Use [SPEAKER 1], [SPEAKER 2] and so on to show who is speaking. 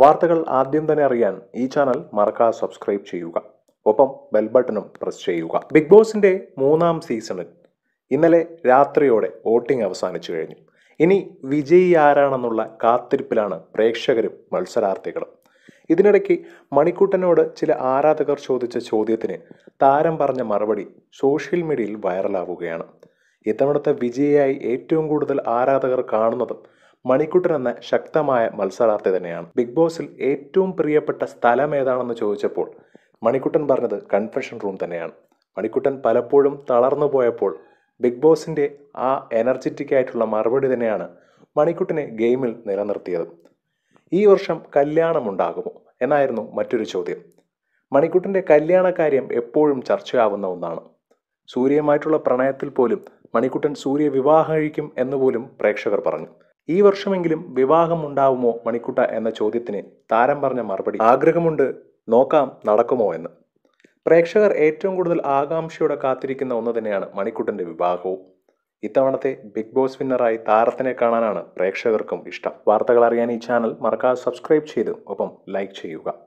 [SPEAKER 1] വാർത്തകൾ ആദ്യം തന്നെ അറിയാൻ ഈ ചാനൽ മറക്കാതെ സബ്സ്ക്രൈബ് ചെയ്യുക ഒപ്പം ബെൽ ബട്ടണും പ്രസ് ചെയ്യുക ബിഗ് ബോസിന്റെ മൂന്നാം സീസണിൽ ഇന്നലെ രാത്രിയോടെ വോട്ടിംഗ് അവസാനിച്ചു കഴിഞ്ഞു ഇനി വിജയി ആരാണെന്നുള്ള കാത്തിരിപ്പിലാണ് പ്രേക്ഷകരും മത്സരാർത്ഥികളും ഇതിനിടയ്ക്ക് മണിക്കൂട്ടനോട് ചില ആരാധകർ ചോദിച്ച ചോദ്യത്തിന് താരം പറഞ്ഞ മറുപടി സോഷ്യൽ മീഡിയയിൽ വൈറലാവുകയാണ് ഇത്തവണത്തെ വിജയിയായി ഏറ്റവും കൂടുതൽ ആരാധകർ കാണുന്നതും മണിക്കുട്ടൻ എന്ന ശക്തമായ മത്സരാർത്ഥി തന്നെയാണ് ബിഗ് ബോസിൽ ഏറ്റവും പ്രിയപ്പെട്ട സ്ഥലം ഏതാണെന്ന് ചോദിച്ചപ്പോൾ മണിക്കുട്ടൻ പറഞ്ഞത് കൺഫെഷൻ റൂം തന്നെയാണ് മണിക്കുട്ടൻ പലപ്പോഴും തളർന്നു പോയപ്പോൾ ബിഗ് ബോസിൻ്റെ ആ എനർജറ്റിക് ആയിട്ടുള്ള മറുപടി തന്നെയാണ് മണിക്കുട്ടനെ ഗെയിമിൽ നിലനിർത്തിയത് ഈ വർഷം കല്യാണമുണ്ടാകുമോ എന്നായിരുന്നു മറ്റൊരു ചോദ്യം മണിക്കുട്ടൻ്റെ കല്യാണകാര്യം എപ്പോഴും ചർച്ചയാവുന്ന ഒന്നാണ് സൂര്യയുമായിട്ടുള്ള പ്രണയത്തിൽ പോലും മണിക്കുട്ടൻ സൂര്യ വിവാഹം കഴിക്കും എന്ന് പോലും പ്രേക്ഷകർ പറഞ്ഞു ഈ വർഷമെങ്കിലും വിവാഹം ഉണ്ടാവുമോ മണിക്കുട്ട എന്ന ചോദ്യത്തിന് താരം പറഞ്ഞ മറുപടി ആഗ്രഹമുണ്ട് നോക്കാം നടക്കുമോ എന്ന് പ്രേക്ഷകർ ഏറ്റവും കൂടുതൽ ആകാംക്ഷയോടെ കാത്തിരിക്കുന്ന ഒന്ന് തന്നെയാണ് മണിക്കുട്ടൻ്റെ വിവാഹവും ഇത്തവണത്തെ ബിഗ് ബോസ് വിന്നറായി താരത്തിനെ കാണാനാണ് പ്രേക്ഷകർക്കും ഇഷ്ടം വാർത്തകൾ അറിയാൻ ഈ ചാനൽ മറക്കാതെ സബ്സ്ക്രൈബ് ചെയ്ത് ഒപ്പം ലൈക്ക് ചെയ്യുക